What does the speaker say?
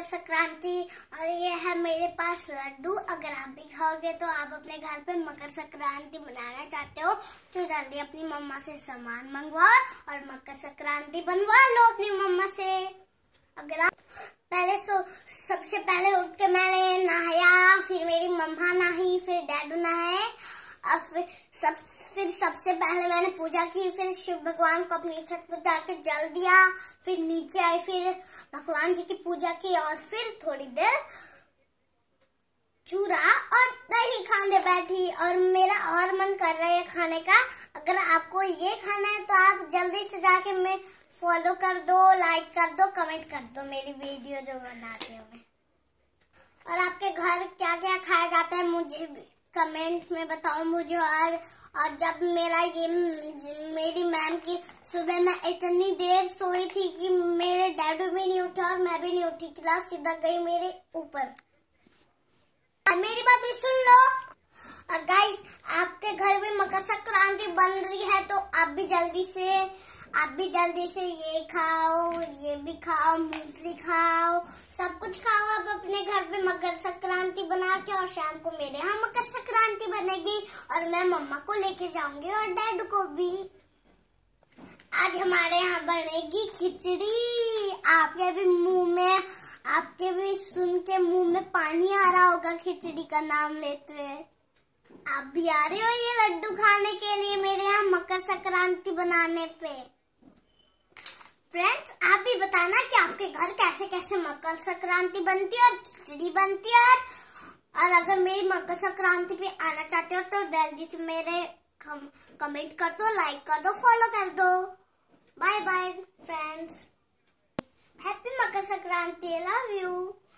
मकर संक्रांति और ये है मेरे पास लड्डू अगर आप भी खाओगे तो आप अपने घर पे मकर संक्रांति मनाना चाहते हो तो जल्दी अपनी मम्मा से सामान मंगवाओ और मकर संक्रांति बनवा लो अपनी मम्मा से अगर आप पहले सो सबसे पहले उठ के मैंने नहाया फिर मेरी मम्मा नहाई फिर डैडू नहाए अब फिर सब फिर सबसे पहले मैंने पूजा की फिर शिव भगवान को अपनी छत पर जाकर जल दिया फिर नीचे आई फिर भगवान जी की पूजा की और फिर थोड़ी देर चूरा और दही खाने बैठी और मेरा और मन कर रहा है खाने का अगर आपको ये खाना है तो आप जल्दी से जाके मैं फॉलो कर दो लाइक कर दो कमेंट कर दो मेरी वीडियो जो बनाती हूँ मैं और आपके घर क्या क्या खाया जाता है मुझे भी कमेंट में बताओ मुझे और और जब मेरा ये मेरी मैम की सुबह मैं इतनी देर सोई थी कि मेरे डैडू भी नहीं उठे और मैं भी नहीं उठी क्लास सीधा गई मेरे ऊपर मेरी बात भी सुन लो और गाइस आपके घर में मकर संक्रांति बन रही है तो आप भी जल्दी से आप भी जल्दी से ये खाओ ये भी खाओ मूंगफली खाओ सब कुछ खाओ आप अपने घर पे मकर संक्रांति बना के और शाम को मेरे यहाँ मकर संक्रांति बनेगी और मैं मम्मा को लेके जाऊंगी और डैड को भी आज हमारे यहाँ बनेगी खिचड़ी आपके भी मुंह में आपके भी सुन के मुंह में पानी आ रहा होगा खिचड़ी का नाम लेते हुए आप भी आ रहे हो ये लड्डू खाने के लिए मेरे यहाँ मकर संक्रांति बनाने पे फ्रेंड्स आप भी बताना कि आपके घर कैसे कैसे मकर संक्रांति बनती है और खिचड़ी बनती है और अगर मेरी मकर संक्रांति पे आना चाहते हो तो जल्दी से मेरे कम, कमेंट कर दो लाइक कर दो फॉलो कर दो bye bye friends happy Makar Sankranti love you